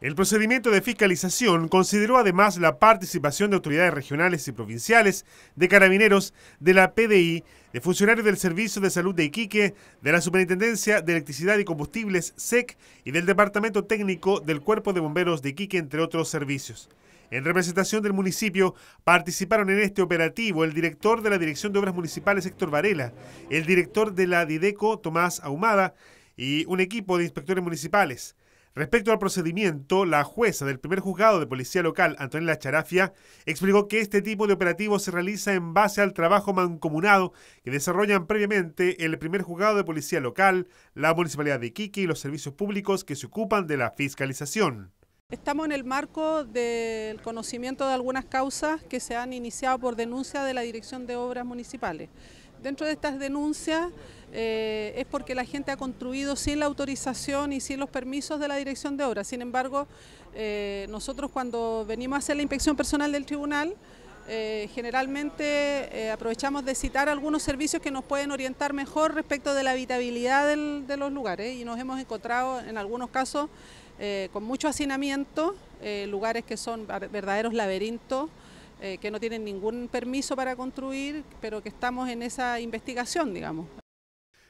El procedimiento de fiscalización consideró además la participación de autoridades regionales y provinciales, de carabineros, de la PDI, de funcionarios del Servicio de Salud de Iquique, de la Superintendencia de Electricidad y Combustibles, SEC, y del Departamento Técnico del Cuerpo de Bomberos de Iquique, entre otros servicios. En representación del municipio, participaron en este operativo el director de la Dirección de Obras Municipales, Héctor Varela, el director de la Dideco, Tomás Ahumada, y un equipo de inspectores municipales. Respecto al procedimiento, la jueza del primer juzgado de policía local, Antonella Charafia, explicó que este tipo de operativo se realiza en base al trabajo mancomunado que desarrollan previamente el primer juzgado de policía local, la municipalidad de Iquique y los servicios públicos que se ocupan de la fiscalización. Estamos en el marco del conocimiento de algunas causas que se han iniciado por denuncia de la Dirección de Obras Municipales dentro de estas denuncias eh, es porque la gente ha construido sin la autorización y sin los permisos de la dirección de obra. Sin embargo, eh, nosotros cuando venimos a hacer la inspección personal del tribunal, eh, generalmente aprovechamos de citar algunos servicios que nos pueden orientar mejor respecto de la habitabilidad de los lugares y nos hemos encontrado en algunos casos con mucho hacinamiento, lugares que son verdaderos laberintos. Eh, que no tienen ningún permiso para construir, pero que estamos en esa investigación, digamos.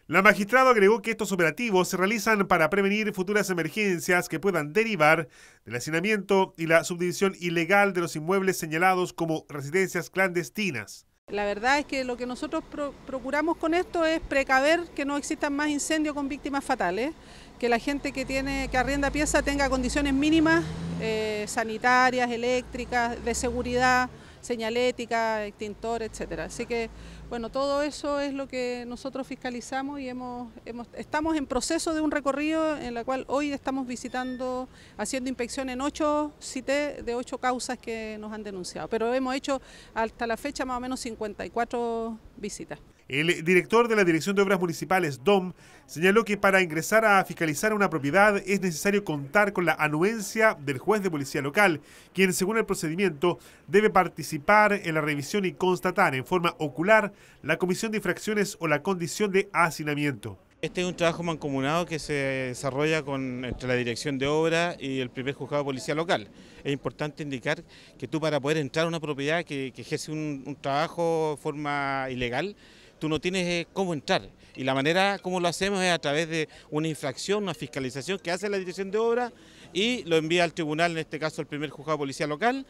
La magistrada agregó que estos operativos se realizan para prevenir futuras emergencias que puedan derivar del hacinamiento y la subdivisión ilegal de los inmuebles señalados como residencias clandestinas. La verdad es que lo que nosotros procuramos con esto es precaver que no existan más incendios con víctimas fatales, que la gente que tiene que arrienda pieza tenga condiciones mínimas eh, sanitarias, eléctricas, de seguridad, señalética, extintor, etcétera. Así que, bueno, todo eso es lo que nosotros fiscalizamos y hemos, estamos en proceso de un recorrido en la cual hoy estamos visitando, haciendo inspección en ocho CITE de ocho causas que nos han denunciado. Pero hemos hecho hasta la fecha más o menos 54 visitas. El director de la Dirección de Obras Municipales, DOM, señaló que para ingresar a fiscalizar una propiedad es necesario contar con la anuencia del juez de policía local, quien, según el procedimiento, debe participar en la revisión y constatar en forma ocular la comisión de infracciones o la condición de hacinamiento. Este es un trabajo mancomunado que se desarrolla con entre la dirección de obra y el primer juzgado de policía local. Es importante indicar que tú para poder entrar a una propiedad que, ejerce un, un trabajo de forma ilegal, tú no tienes eh, cómo entrar. Y la manera como lo hacemos es a través de una infracción, una fiscalización que hace la dirección de obra y lo envía al tribunal, en este caso el primer juzgado de policía local.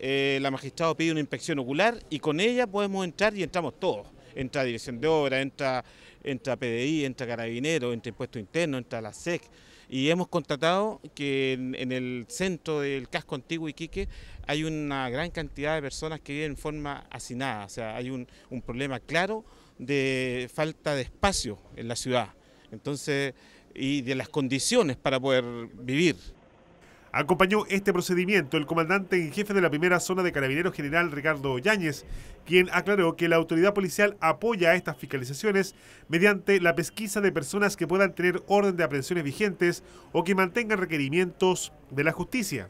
Eh, la magistrada pide una inspección ocular y con ella podemos entrar y entramos todos. Entra dirección de obra, entra, entra PDI, entra carabinero, entra impuesto interno, entra la SEC. Y hemos constatado que en, el centro del casco antiguo Iquique hay una gran cantidad de personas que viven en forma hacinada. O sea, hay un problema claro de falta de espacio en la ciudad entonces y de las condiciones para poder vivir. Acompañó este procedimiento el comandante en jefe de la primera zona de carabineros general Ricardo Yáñez, quien aclaró que la autoridad policial apoya estas fiscalizaciones mediante la pesquisa de personas que puedan tener orden de aprehensión vigentes o que mantengan requerimientos de la justicia.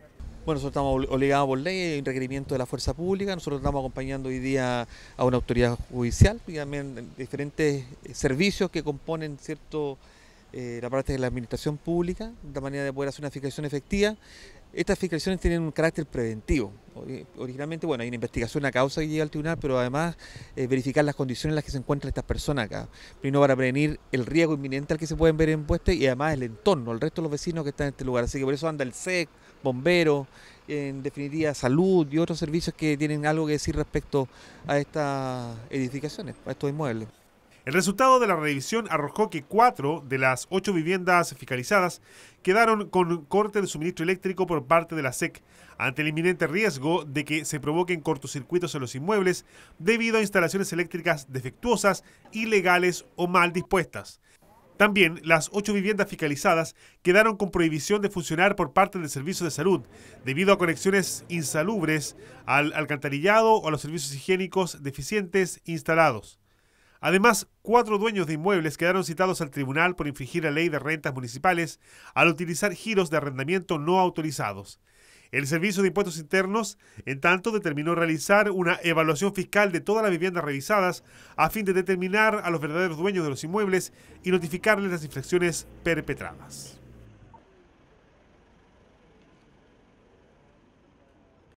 Bueno, nosotros estamos obligados por ley, y un requerimiento de la fuerza pública, nosotros estamos acompañando hoy día a una autoridad judicial y también diferentes eh, servicios que componen cierto eh, la parte de la administración pública, de manera de poder hacer una fijación efectiva estas fiscalizaciones tienen un carácter preventivo. Originalmente, bueno, hay una investigación a causa que llega al tribunal, pero además eh, verificar las condiciones en las que se encuentran estas personas acá. Primero para prevenir el riesgo inminente al que se pueden ver en puestos y además el entorno, el resto de los vecinos que están en este lugar. Así que por eso anda el SEC, bomberos, en definitiva salud y otros servicios que tienen algo que decir respecto a estas edificaciones, a estos inmuebles. El resultado de la revisión arrojó que cuatro de las ocho viviendas fiscalizadas quedaron con corte de suministro eléctrico por parte de la SEC, ante el inminente riesgo de que se provoquen cortocircuitos en los inmuebles debido a instalaciones eléctricas defectuosas, ilegales o mal dispuestas. También las ocho viviendas fiscalizadas quedaron con prohibición de funcionar por parte del servicio de salud, debido a conexiones insalubres al alcantarillado o a los servicios higiénicos deficientes instalados. Además, cuatro dueños de inmuebles quedaron citados al tribunal por infringir la ley de rentas municipales al utilizar giros de arrendamiento no autorizados. El Servicio de Impuestos Internos, en tanto, determinó realizar una evaluación fiscal de todas las viviendas revisadas a fin de determinar a los verdaderos dueños de los inmuebles y notificarles las infracciones perpetradas.